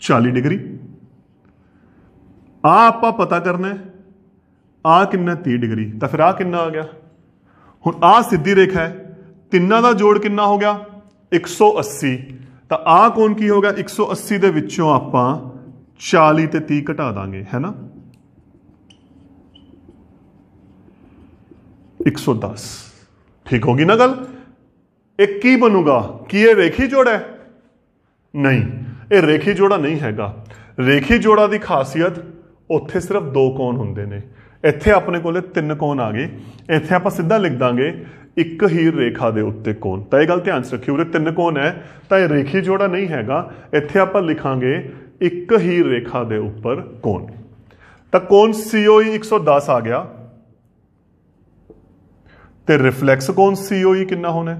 40 ਡਿਗਰੀ ਆ ਆਪਾਂ ਪਤਾ ਕਰਨਾ ਆ ਕਿੰਨਾ 30 ਡਿਗਰੀ ਤਾਂ ਫਿਰ ਆ ਕਿੰਨਾ ਆ ਗਿਆ ਹੁਣ ਆ ਸਿੱਧੀ ਰੇਖਾ ਹੈ ਤਿੰਨਾਂ ਦਾ ਜੋੜ ਕਿੰਨਾ ਹੋ ਗਿਆ 180 ਤਾਂ ਆ ਕੋਣ ਕੀ ਹੋਗਾ 180 ਦੇ ਵਿੱਚੋਂ ਆਪਾਂ 40 ਤੇ 30 ਘਟਾ ਦਾਂਗੇ ਹੈਨਾ 110 ਠੀਕ ਹੋ ਗਈ ਨਾ ਗੱਲ ਇਹ ਕੀ ਬਣੂਗਾ ਕੀ ਇਹ ਰੇਖੀ ਜੋੜ ਹੈ ਨਹੀਂ ਇਹ ਰੇਖੀ ਜੋੜਾ ਨਹੀਂ ਹੈਗਾ ਰੇਖੀ ਜੋੜਾ ਦੀ ਖਾਸੀਅਤ ਉੱਥੇ ਸਿਰਫ ਦੋ ਕੋਣ ਹੁੰਦੇ ਨੇ ਇੱਥੇ ਆਪਣੇ ਕੋਲੇ ਤਿੰਨ ਕੋਣ ਆ ਗਏ ਇੱਥੇ ਆਪਾਂ ਸਿੱਧਾ ਲਿਖ ਦਾਂਗੇ ਇੱਕ ਹੀ ਰੇਖਾ ਦੇ ਉੱਤੇ ਕੋਣ ਤਾਂ ਇਹ ਗੱਲ ਧਿਆਨ ਚ ਰੱਖਿਓ ਉਰੇ ਤਿੰਨ ਕੋਣ ਹੈ ਤਾਂ ਇਹ ਰੇਖੀ ਜੋੜਾ ਨਹੀਂ ਹੈਗਾ ਇੱਥੇ ਆਪਾਂ ਲਿਖਾਂਗੇ ਇੱਕ ਹੀ ਰੇਖਾ ਦੇ ਉੱਪਰ ਕੋਣ ਤਾਂ ਕੋਣ COE 110 ਆ ਗਿਆ ਤੇ ਰਿਫਲੈਕਸ ਕੋਣ COE ਕਿੰਨਾ ਹੋਣਾ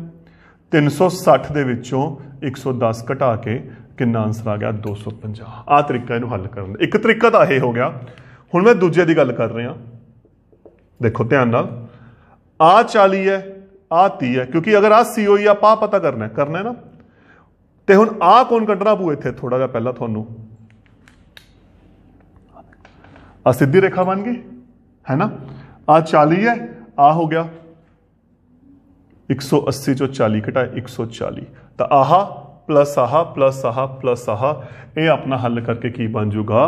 360 ਦੇ ਵਿੱਚੋਂ 110 ਘਟਾ ਕੇ ਕਿੰਨਾ ਆਨਸਰ ਆ ਗਿਆ 250 ਆ ਤਰੀਕਾ ਇਹਨੂੰ ਹੱਲ ਕਰਨ ਦਾ ਇੱਕ ਤਰੀਕਾ ਤਾਂ ਇਹ ਹੋ ਗਿਆ ਹੁਣ ਮੈਂ ਦੂਜੇ ਦੀ ਗੱਲ ਕਰ ਰਿਹਾ ਦੇਖੋ ਧਿਆਨ ਨਾਲ ਆ 40 ਹੈ ਆ 30 ਹੈ ਕਿਉਂਕਿ ਅਗਰ ਆ ਹੋਈ e, ਆ ਪਾ ਪਤਾ ਕਰਨਾ ਕਰਨਾ ਹੈ ਨਾ ਤੇ ਹੁਣ ਆ ਕੌਣ ਕੱਢਣਾ ਪੂ ਇੱਥੇ ਥੋੜਾ ਜਿਹਾ ਪਹਿਲਾਂ ਤੁਹਾਨੂੰ ਆ ਸਿੱਧੀ ਰੇਖਾ ਬਣ ਗਈ ਹੈ ਨਾ ਆ 40 ਹੈ ਆ ਹੋ ਗਿਆ 180 ਚੋਂ 40 ਘਟਾ 140 ਤਾਂ ਆਹਾ ਪਲੱਸ ਆਹ ਪਲੱਸ ਆਹ ਪਲੱਸ ਆਹ ਇਹ ਆਪਣਾ ਹੱਲ ਕਰਕੇ ਕੀ ਬਣ ਜਾਊਗਾ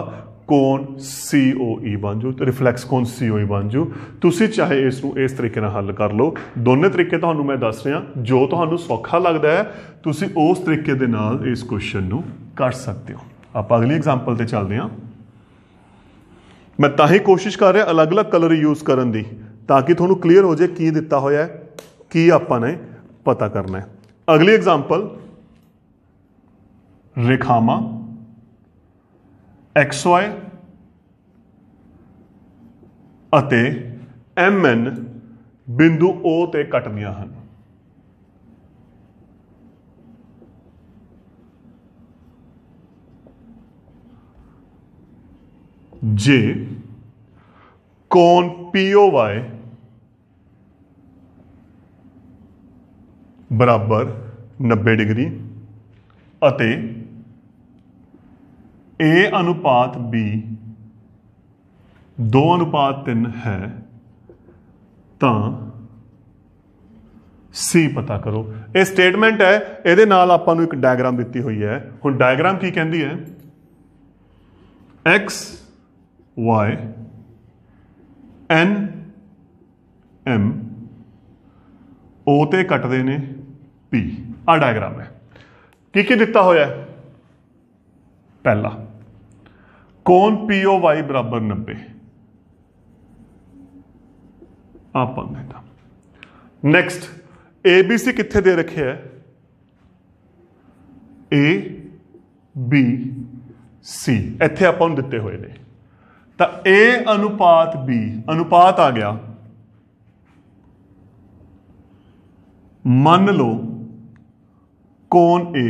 ਕੋਨ COE ਬਣ ਜੂ ਤੇ ਰਿਫਲੈਕਸ ਕੋਨ COE ਬਣ ਜੂ ਤੁਸੀਂ ਚਾਹੇ ਇਸ ਨੂੰ ਇਸ ਤਰੀਕੇ ਨਾਲ ਹੱਲ ਕਰ ਲਓ ਦੋਨੇ ਤਰੀਕੇ ਤੁਹਾਨੂੰ ਮੈਂ ਦੱਸ ਰਿਹਾ ਜੋ ਤੁਹਾਨੂੰ ਸੌਖਾ ਲੱਗਦਾ ਹੈ ਤੁਸੀਂ ਉਸ ਤਰੀਕੇ ਦੇ ਨਾਲ ਇਸ ਕੁਐਸਚਨ ਨੂੰ ਕਰ ਸਕਦੇ ਹੋ ਆਪਾਂ ਅਗਲੀ ਐਗਜ਼ਾਮਪਲ ਤੇ ਚੱਲਦੇ ਹਾਂ ਮੈਂ ਤਾਂ ਹੀ ਕੋਸ਼ਿਸ਼ ਕਰ ਰਿਹਾ ਅਲੱਗ-ਅਲੱਗ ਕਲਰ ਯੂਜ਼ ਕਰਨ ਦੀ ਤਾਂ ਕਿ ਤੁਹਾਨੂੰ ਕਲੀਅਰ ਹੋ ਜਾਏ ਕੀ ਦਿੱਤਾ ਹੋਇਆ ਹੈ ਕੀ ਆਪਾਂ ਨੇ ਪਤਾ ਕਰਨਾ ਹੈ ਅਗਲੀ ਐਗਜ਼ਾਮਪਲ रेखामा एक्स वाई एम एन बिंदु ओ ते कट हैं जे कौन पीओ वाय बराबर नब्बे डिग्री A ਅਨੁਪਾਤ B 2 ਅਨੁਪਾਤ 3 ਹੈ ਤਾਂ C ਪਤਾ ਕਰੋ ਇਹ ਸਟੇਟਮੈਂਟ ਹੈ ਇਹਦੇ ਨਾਲ ਆਪਾਂ ਨੂੰ ਇੱਕ ਡਾਇਗਰਾਮ ਦਿੱਤੀ ਹੋਈ ਹੈ ਹੁਣ ਡਾਇਗਰਾਮ ਕੀ ਕਹਿੰਦੀ ਹੈ x y n m O ਤੇ ਕੱਟਦੇ ਨੇ P ਆ ਡਾਇਗਰਾਮ ਹੈ ਕੀ ਕੀ ਦਿੱਤਾ ਹੋਇਆ ਹੈ ਪਹਿਲਾ ਕੋਣ POY ਬਰਾਬਰ 90 ਆਪਾਂ ਏ ਬੀ ABC ਕਿੱਥੇ ਦੇ ਰੱਖਿਆ ਹੈ A B C ਇੱਥੇ ਆਪਾਂ ਨੂੰ ਦਿੱਤੇ ਹੋਏ ਨੇ ਤਾਂ A ਅਨੁਪਾਤ B ਅਨੁਪਾਤ ਆ ਗਿਆ ਮੰਨ ਲਓ ਕੋਣ A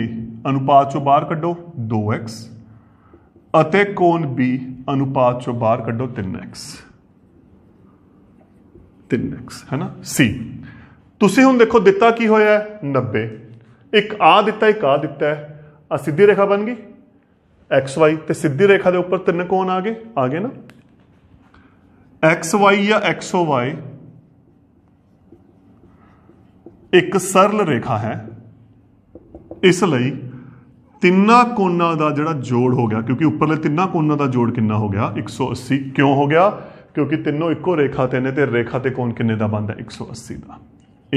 ਅਨੁਪਾਤ ਚੋਂ ਬਾਹਰ ਕੱਢੋ 2x ਅਤੇ ਕੋਣ B ਅਨੁਪਾਤ ਚੋਂ ਬਾਹਰ ਕੱਢੋ 3x 3x ਹੈ ਨਾ C ਤੁਸੀਂ ਹੁਣ ਦੇਖੋ ਦਿੱਤਾ ਕੀ ਹੋਇਆ 90 ਇੱਕ ਆ ਦਿੱਤਾ ਇੱਕ ਆ ਦਿੱਤਾ ਆ ਸਿੱਧੀ ਰੇਖਾ ਬਣ ਗਈ xy ਤੇ ਸਿੱਧੀ ਰੇਖਾ ਦੇ ਉੱਪਰ ਤਿੰਨ ਕੋਣ ਆ ਗਏ ਆ ਗਏ ਨਾ xy ਜਾਂ xoy ਇੱਕ ਸਰਲ ਰੇਖਾ ਹੈ ਇਸ ਲਈ ਤਿੰਨਾਂ ਕੋਨਾ ਦਾ ਜਿਹੜਾ ਜੋੜ ਹੋ ਗਿਆ ਕਿਉਂਕਿ ਉੱਪਰਲੇ ਤਿੰਨਾਂ ਕੋਨਾ ਦਾ ਜੋੜ ਕਿੰਨਾ ਹੋ ਗਿਆ 180 ਕਿਉਂ ਹੋ ਗਿਆ ਕਿਉਂਕਿ ਤਿੰਨੋਂ ਇੱਕੋ ਰੇਖਾ ਤੇ ਨੇ ਤੇ ਰੇਖਾ ਤੇ ਕੋਣ ਕਿੰਨੇ ਦਾ ਬਣਦਾ 180 ਦਾ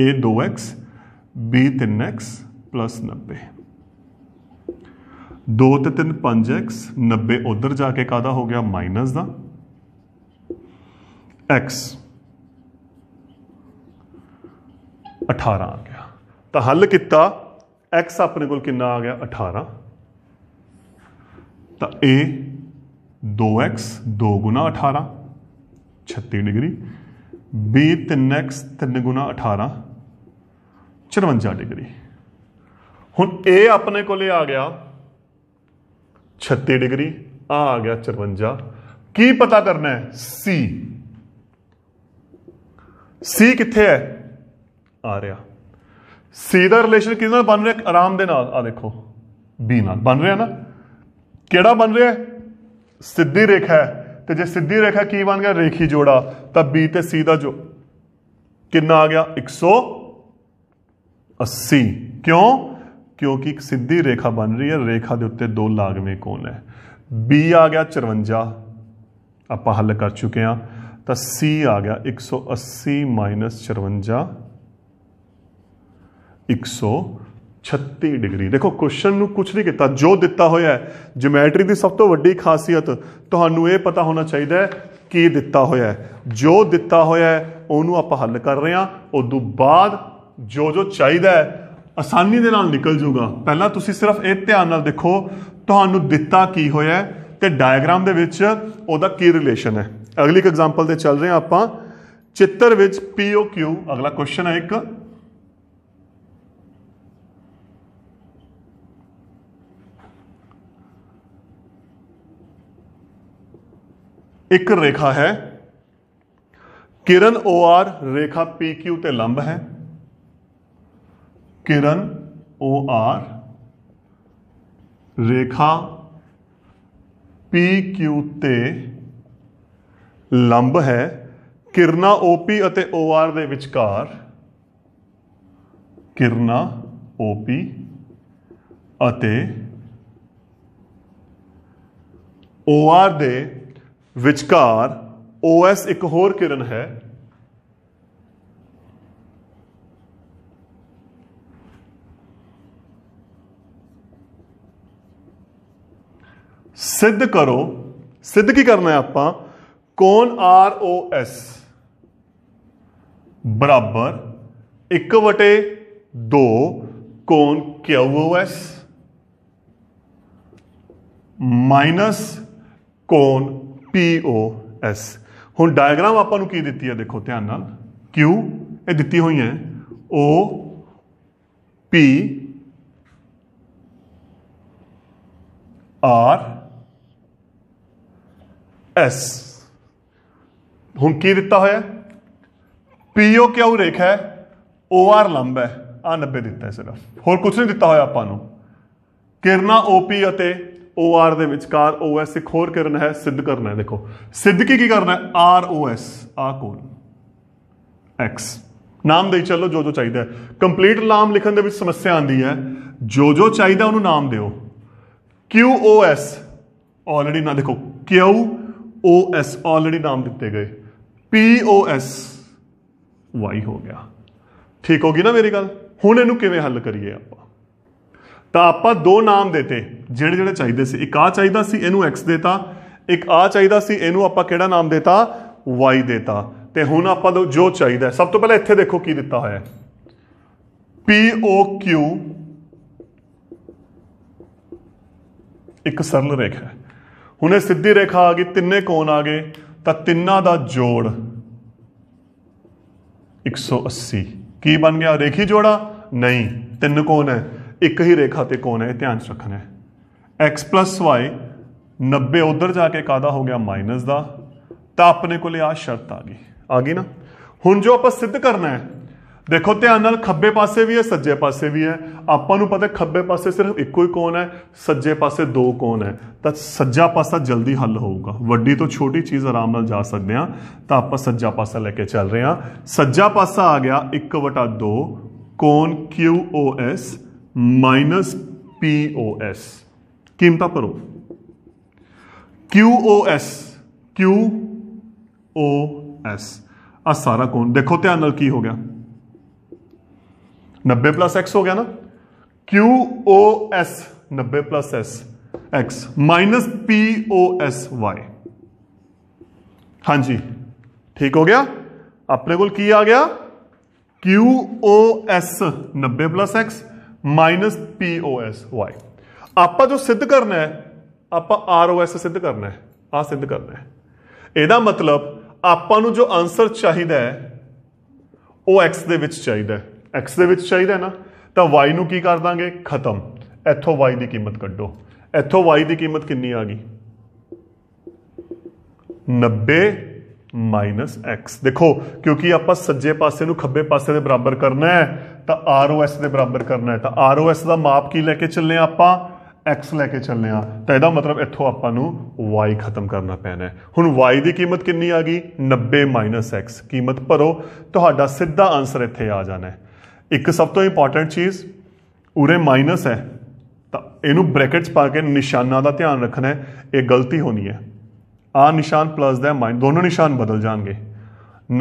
A 2x B 3x 90 2 ਤੇ 3 5x 90 ਉਧਰ ਜਾ ਕੇ ਕਾਦਾ ਹੋ ਗਿਆ ਮਾਈਨਸ ਦਾ x 18 ਆ ਗਿਆ ਤਾਂ ਹੱਲ ਕੀਤਾ एक्स अपने को आ गया अठारह तो ए दो एक्स दो गुना अठारह छत्ती डिग्री बी तीन एक्स तीन गुना अठारह चरवंजा डिग्री हूँ ए अपने को आ गया छत्ती डिग्री आ आ गया चरवंजा की पता करना है सी सी कितने है आ रहा ਸੀ ਦਾ ਰਿਲੇਸ਼ਨ ਕਿਹਦੇ ਨਾਲ ਬਣ ਰਿਹਾ ਆਰਾਮ ਦੇ ਨਾਲ ਆ ਦੇਖੋ ਬੀ ਨਾਲ ਬਣ ਰਿਹਾ ਨਾ ਕਿਹੜਾ ਬਣ ਰਿਹਾ ਸਿੱਧੀ ਰੇਖਾ ਹੈ ਤੇ ਜੇ ਸਿੱਧੀ ਰੇਖਾ ਕੀ ਬਣ ਗਿਆ ਰੇਖੀ ਜੋੜਾ ਤਾਂ ਬੀ ਤੇ ਸੀ ਦਾ ਜੋ ਕਿੰਨਾ ਆ ਗਿਆ 180 ਕਿਉਂ ਕਿਉਂਕਿ ਇੱਕ ਸਿੱਧੀ ਰੇਖਾ ਬਣ ਰਹੀ ਹੈ ਰੇਖਾ ਦੇ ਉੱਤੇ ਦੋ ਲਾਗਵੇਂ ਕੋਣ ਹੈ B ਆ ਗਿਆ 54 ਆਪਾਂ ਹੱਲ ਕਰ ਚੁੱਕੇ ਆ ਤਾਂ C ਆ ਗਿਆ 180 54 136 ਡਿਗਰੀ ਦੇਖੋ ਕੁਐਸਚਨ ਨੂੰ ਕੁਝ ਨਹੀਂ ਕੀਤਾ ਜੋ ਦਿੱਤਾ ਹੋਇਆ ਹੈ ਜਿਓਮੈਟਰੀ ਦੀ ਸਭ ਤੋਂ ਵੱਡੀ ਖਾਸੀਅਤ ਤੁਹਾਨੂੰ ਇਹ ਪਤਾ ਹੋਣਾ ਚਾਹੀਦਾ ਹੈ ਕੀ ਦਿੱਤਾ ਹੋਇਆ ਹੈ ਜੋ ਦਿੱਤਾ ਹੋਇਆ ਹੈ ਉਹਨੂੰ ਆਪਾਂ ਹੱਲ ਕਰ ਰਹੇ ਹਾਂ ਉਦੋਂ ਬਾਅਦ ਜੋ ਜੋ ਚਾਹੀਦਾ ਹੈ ਆਸਾਨੀ ਦੇ ਨਾਲ ਨਿਕਲ ਜਾਊਗਾ ਪਹਿਲਾਂ ਤੁਸੀਂ ਸਿਰਫ ਇਹ ਧਿਆਨ ਨਾਲ ਦੇਖੋ ਤੁਹਾਨੂੰ ਦਿੱਤਾ ਕੀ ਹੋਇਆ ਹੈ ਤੇ ਡਾਇਗਰਾਮ ਦੇ ਵਿੱਚ ਉਹਦਾ ਕੀ ਰਿਲੇਸ਼ਨ ਹੈ ਅਗਲੀ ਇੱਕ ਐਗਜ਼ਾਮਪਲ ਤੇ ਚੱਲ ਰਹੇ ਹਾਂ ਆਪਾਂ ਚਿੱਤਰ ਵਿੱਚ POQ ਅਗਲਾ ਕੁਐਸਚਨ ਹੈ ਇੱਕ एक रेखा है किरण ओ आर रेखा पी क्यू ते लंब है किरण ओ आर रेखा पी क्यू ते लंब है किरना ओ पी ओ आर के विकार किरना ओ पी ओ आर के ਵਿਚਕਾਰ OS एक होर किरण है सिद्ध करो सिद्ध की करना है आप कौन आर ओ एस बराबर एक वटे दो कौन क्यू ओ एस माइनस कौन ਐਸ ਹੁਣ ਡਾਇਗਰਾਮ ਆਪਾਂ ਨੂੰ ਕੀ ਦਿੱਤੀ ਹੈ ਦੇਖੋ ਧਿਆਨ ਨਾਲ Q ਇਹ ਦਿੱਤੀ ਹੋਈ ਹੈ O P R S ਹੁਣ ਕੀ ਦਿੱਤਾ ਹੋਇਆ ਓ ਕਿਉ ਰੇਖਾ ਹੈ ਆਰ ਲੰਬ ਹੈ ਆ 90 ਦਿੱਤਾ ਹੈ ਸਿਰਫ ਹੋਰ ਕੁਝ ਨਹੀਂ ਦਿੱਤਾ ਹੋਇਆ ਆਪਾਂ ਨੂੰ ਕਿਰਨਾ OP ਅਤੇ ਓ ਦੇ ਵਿਚਕਾਰ ਓ ਇੱਕ ਹੋਰ ਕਿਰਨ ਹੈ ਸਿੱਧ ਕਰਨਾ ਹੈ ਦੇਖੋ ਸਿੱਧ ਕੀ ਕੀ ਕਰਨਾ ਹੈ ਆਰਓਐਸ ਆ ਕੋਣ ਐਕਸ ਨਾਮ ਦੇ ਚੱਲੋ ਜੋ ਜੋ ਚਾਹੀਦਾ ਕੰਪਲੀਟ ਨਾਮ ਲਿਖਣ ਦੇ ਵਿੱਚ ਸਮੱਸਿਆ ਆਂਦੀ ਹੈ ਜੋ ਜੋ ਚਾਹੀਦਾ ਉਹਨੂੰ ਨਾਮ ਦਿਓ ਕਿਊ ਆਲਰੇਡੀ ਨਾ ਦੇਖੋ ਕਿਊ ਆਲਰੇਡੀ ਨਾਮ ਦਿੱਤੇ ਗਏ ਪੀ ਓ ਵਾਈ ਹੋ ਗਿਆ ਠੀਕ ਹੋ ਗਈ ਨਾ ਮੇਰੀ ਗੱਲ ਹੁਣ ਇਹਨੂੰ ਕਿਵੇਂ ਹੱਲ ਕਰੀਏ ਆਪਾਂ ਤਾਂ ਆਪਾਂ ਦੋ ਨਾਮ ਦਿੱਤੇ ਜਿਹੜੇ ਜਿਹੜੇ ਚਾਹੀਦੇ ਸੀ ਇੱਕ ਆ ਚਾਹੀਦਾ ਸੀ ਇਹਨੂੰ x ਦੇਤਾ ਇੱਕ ਆ ਚਾਹੀਦਾ ਸੀ ਇਹਨੂੰ ਆਪਾਂ ਕਿਹੜਾ ਨਾਮ ਦੇਤਾ y ਦੇਤਾ ਤੇ ਹੁਣ ਆਪਾਂ ਨੂੰ ਜੋ ਚਾਹੀਦਾ ਸਭ ਤੋਂ ਪਹਿਲਾਂ ਇੱਥੇ ਦੇਖੋ ਕੀ ਦਿੱਤਾ ਹੋਇਆ ਹੈ q ਇੱਕ ਸਰਲ ਰੇਖਾ ਹੁਣ ਇਹ ਸਿੱਧੀ ਰੇਖਾ ਆ ਗਈ ਤਿੰਨੇ ਕੋਣ ਆ ਗਏ ਤਾਂ ਤਿੰਨਾਂ ਦਾ ਜੋੜ 180 ਕੀ ਬਣ ਗਿਆ ਰੇਖੀ ਜੋੜਾ ਨਹੀਂ ਤਿੰਨ ਕੋਣ ਹੈ ਇੱਕ ਹੀ ਰੇਖਾ ਤੇ ਕੋਣ ਹੈ ਧਿਆਨ ਚ ਰੱਖਣਾ ਹੈ x y 90 ਉਧਰ ਜਾ ਕੇ ਕਾਦਾ ਹੋ ਗਿਆ ਮਾਈਨਸ ਦਾ ਤਾਂ ਆਪਣੇ ਕੋਲੇ ਆ ਸ਼ਰਤ ਆ ਗਈ ਆ ਗਈ ਨਾ ਹੁਣ ਜੋ ਆਪਾਂ ਸਿੱਧ ਕਰਨਾ ਹੈ ਦੇਖੋ ਧਿਆਨ ਨਾਲ ਖੱਬੇ ਪਾਸੇ ਵੀ ਹੈ ਸੱਜੇ ਪਾਸੇ ਵੀ ਹੈ ਆਪਾਂ ਨੂੰ ਪਤਾ ਖੱਬੇ ਪਾਸੇ ਸਿਰਫ ਇੱਕੋ ਹੀ ਕੋਣ ਹੈ ਸੱਜੇ ਪਾਸੇ ਦੋ ਕੋਣ ਹੈ ਤਾਂ ਸੱਜਾ ਪਾਸਾ ਜਲਦੀ ਹੱਲ ਹੋਊਗਾ ਵੱਡੀ ਤੋਂ ਛੋਟੀ ਚੀਜ਼ ਆਰਾਮ ਨਾਲ ਜਾ ਸਕਦੇ ਆ ਤਾਂ ਆਪਾਂ ਸੱਜਾ ਪਾਸਾ ਲੈ ਕੇ ਚੱਲ ਰਹੇ ਆ ਸੱਜਾ ਪਾਸਾ ਆ ਗਿਆ 1/2 ਕੋਣ QOS minus P O S कीमता परो Q O S Q O S आ सारा कौन देखो ध्यान नाल की हो गया नब्बे प्लस एक्स हो गया ना क्यू ओ एस नब्बे plus S X minus P O S Y हाँ जी ठीक हो गया अपने को आ गया क्यू ओ एस नब्बे प्लस एक्स POSY ਆਪਾਂ ਜੋ ਸਿੱਧ ਕਰਨਾ ਹੈ ਆਪਾਂ ROS ਸਿੱਧ ਕਰਨਾ ਹੈ ਆ ਸਿੱਧ ਕਰਨਾ ਹੈ ਇਹਦਾ ਮਤਲਬ ਆਪਾਂ ਨੂੰ ਜੋ ਆਨਸਰ ਚਾਹੀਦਾ ਹੈ ਉਹ x ਦੇ ਵਿੱਚ ਚਾਹੀਦਾ ਹੈ x ਦੇ ਵਿੱਚ ਚਾਹੀਦਾ ਹੈ ਨਾ ਤਾਂ y ਨੂੰ ਕੀ ਕਰ ਦਾਂਗੇ ਖਤਮ ਇੱਥੋਂ y ਦੀ ਕੀਮਤ ਕੱਢੋ ਇੱਥੋਂ y ਦੀ ਕੀਮਤ ਕਿੰਨੀ ਆ ਗਈ 90 x ਦੇਖੋ ਕਿਉਂਕਿ ਆਪਾਂ ਸੱਜੇ ਪਾਸੇ ਨੂੰ ਖੱਬੇ ਪਾਸੇ ਦੇ ਬਰਾਬਰ ਕਰਨਾ ਹੈ ਤਾਂ ROS ਦੇ ਬਰਾਬਰ ਕਰਨਾ ਹੈ ਤਾਂ ROS ਦਾ ਮਾਪ ਕੀ ਲੈ ਕੇ ਚੱਲੇ ਆਪਾਂ x ਲੈ ਕੇ ਚੱਲੇ ਆ ਤਾਂ ਇਹਦਾ ਮਤਲਬ ਇੱਥੋਂ ਆਪਾਂ ਨੂੰ y ਖਤਮ ਕਰਨਾ ਪੈਣਾ ਹੈ ਹੁਣ y ਦੀ ਕੀਮਤ ਕਿੰਨੀ ਆ ਗਈ 90 x ਕੀਮਤ ਭਰੋ ਤੁਹਾਡਾ ਸਿੱਧਾ ਆਨਸਰ ਇੱਥੇ ਆ ਜਾਣਾ ਹੈ ਇੱਕ ਸਭ ਤੋਂ ਇੰਪੋਰਟੈਂਟ ਚੀਜ਼ ਉਰੇ ਮਾਈਨਸ ਹੈ ਤਾਂ ਇਹਨੂੰ ਬ੍ਰੈਕਟਸ ਪਾ ਕੇ ਨਿਸ਼ਾਨਾ ਦਾ ਧਿਆਨ ਰੱਖਣਾ ਹੈ ਇਹ ਗਲਤੀ ਹੋਣੀ ਹੈ ਆ ਨਿਸ਼ਾਨ ਪਲੱਸ ਦਾ ਮਾਈਨ ਦੋਨੋਂ ਨਿਸ਼ਾਨ ਬਦਲ ਜਾਣਗੇ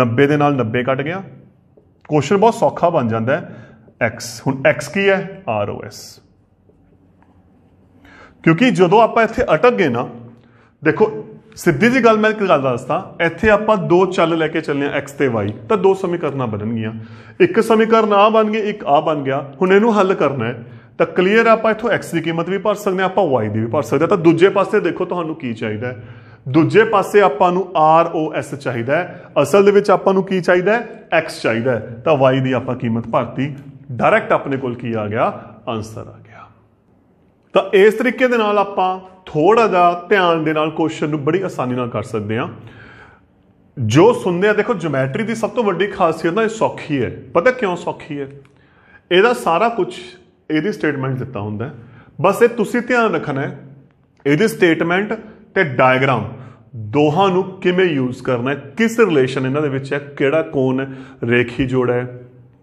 90 ਦੇ ਨਾਲ 90 ਕੱਟ ਗਿਆ ਕੁਐਸਚਨ ਬਹੁਤ ਸੌਖਾ ਬਣ ਜਾਂਦਾ ਹੈ x ਹੁਣ x ਕੀ ਹੈ ROS ਕਿਉਂਕਿ ਜਦੋਂ ਆਪਾਂ ਇੱਥੇ ਅਟਕ ਗਏ ਨਾ ਦੇਖੋ ਸਿੱਧੀ ਜੀ ਗੱਲ ਮੈਂ ਇੱਕ ਗੱਲ ਦੱਸਦਾ ਇੱਥੇ ਆਪਾਂ ਦੋ ਚੱਲ ਲੈ ਕੇ ਚੱਲੇ ਆ x ਤੇ y ਤਾਂ ਦੋ ਸਮੀਕਰਨਾਂ ਬਣਨਗੀਆਂ ਇੱਕ ਸਮੀਕਰਨ ਆ ਬਣ ਗਿਆ ਇੱਕ ਆ ਬਣ ਗਿਆ ਹੁਣ ਇਹਨੂੰ ਹੱਲ ਕਰਨਾ ਹੈ ਤਾਂ ਕਲੀਅਰ ਆਪਾਂ ਇਥੋਂ x ਦੀ ਕੀਮਤ ਵੀ ਭਰ ਸਕਦੇ ਆ ਆਪਾਂ y ਦੀ ਵੀ ਭਰ ਸਕਦੇ ਆ ਤਾਂ ਦੂਜੇ ਪਾਸੇ ਦੇਖੋ ਤੁਹਾਨੂੰ ਕੀ ਚਾਹੀਦਾ ਹੈ ਦੂਜੇ ਪਾਸੇ ਆਪਾਂ ਨੂੰ ਐਸ ਚਾਹੀਦਾ ਹੈ ਅਸਲ ਦੇ ਵਿੱਚ ਆਪਾਂ ਨੂੰ ਕੀ ਚਾਹੀਦਾ ਹੈ x ਚਾਹੀਦਾ ਹੈ ਤਾਂ y ਦੀ ਆਪਾਂ ਕੀਮਤ ਭਰਤੀ ਡਾਇਰੈਕਟ ਆਪਣੇ ਕੋਲ ਕੀ ਆ ਗਿਆ ਆਨਸਰ ਆ ਗਿਆ ਤਾਂ ਇਸ ਤਰੀਕੇ ਦੇ ਨਾਲ ਆਪਾਂ ਥੋੜਾ ਜਿਹਾ ਧਿਆਨ ਦੇ ਨਾਲ ਕੁਐਸਚਨ ਨੂੰ ਬੜੀ ਆਸਾਨੀ ਨਾਲ ਕਰ ਸਕਦੇ ਹਾਂ ਜੋ ਸੁਣਦੇ ਆ ਦੇਖੋ ਜਿਓਮੈਟਰੀ ਦੀ ਸਭ ਤੋਂ ਵੱਡੀ ਖਾਸੀਅਤ ਨਾ ਇਹ ਸੌਖੀ ਹੈ ਪਤਾ ਕਿਉਂ ਸੌਖੀ ਹੈ ਇਹਦਾ ਸਾਰਾ ਕੁਝ ਇਹਦੀ ਸਟੇਟਮੈਂਟ ਦਿੱਤਾ ਹੁੰਦਾ ਬਸ ਇਹ ਤੁਸੀਂ ਧਿਆਨ ਰੱਖਣਾ ਹੈ ਇਹਦੀ ਸਟੇਟਮੈਂਟ ਤੇ ਡਾਇਗਰਾਮ ਦੋਹਾਂ ਨੂੰ ਕਿਵੇਂ ਯੂਜ਼ ਕਰਨਾ ਹੈ ਕਿਸ ਰਿਲੇਸ਼ਨ ਇਹਨਾਂ ਦੇ ਵਿੱਚ ਹੈ ਕਿਹੜਾ ਕੋਣ ਹੈ ਰੇਖੀ ਜੋੜਾ ਹੈ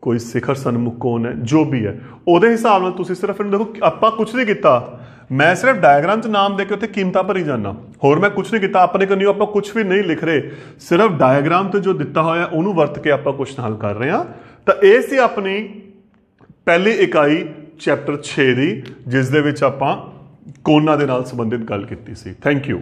ਕੋਈ ਸਿਖਰ ਸੰਮੁਖ ਕੋਣ ਹੈ ਜੋ ਵੀ ਹੈ ਉਹਦੇ ਹਿਸਾਬ ਨਾਲ ਤੁਸੀਂ ਸਿਰਫ ਇਹਨੂੰ ਦੇਖੋ ਆਪਾਂ ਕੁਝ ਨਹੀਂ ਕੀਤਾ ਮੈਂ ਸਿਰਫ ਡਾਇਗਰਾਮ 'ਚ ਨਾਮ ਦੇ ਕੇ ਉੱਥੇ ਕੀਮਤਾਂ ਭਰੀ ਜਾਣਾ ਹੋਰ ਮੈਂ ਕੁਝ ਨਹੀਂ ਕੀਤਾ ਆਪਣੇ ਕੋਲ ਨਹੀਂ ਆਪਾਂ ਕੁਝ ਵੀ ਨਹੀਂ ਲਿਖ ਰਹੇ ਸਿਰਫ ਡਾਇਗਰਾਮ ਤੇ ਜੋ ਦਿੱਤਾ ਹੋਇਆ ਉਹਨੂੰ ਵਰਤ ਕੇ ਆਪਾਂ ਕੁਝ ਹੱਲ ਕਰ ਰਹੇ ਹਾਂ ਤਾਂ ਇਹ ਸੀ ਆਪਣੀ ਪਹਿਲੀ ਇਕਾਈ ਚੈਪਟਰ 6 ਦੀ ਜਿਸ ਦੇ ਵਿੱਚ ਆਪਾਂ ਕੋਨਾ ਦੇ ਨਾਲ ਸੰਬੰਧਿਤ ਗੱਲ ਕੀਤੀ ਸੀ ਥੈਂਕ ਯੂ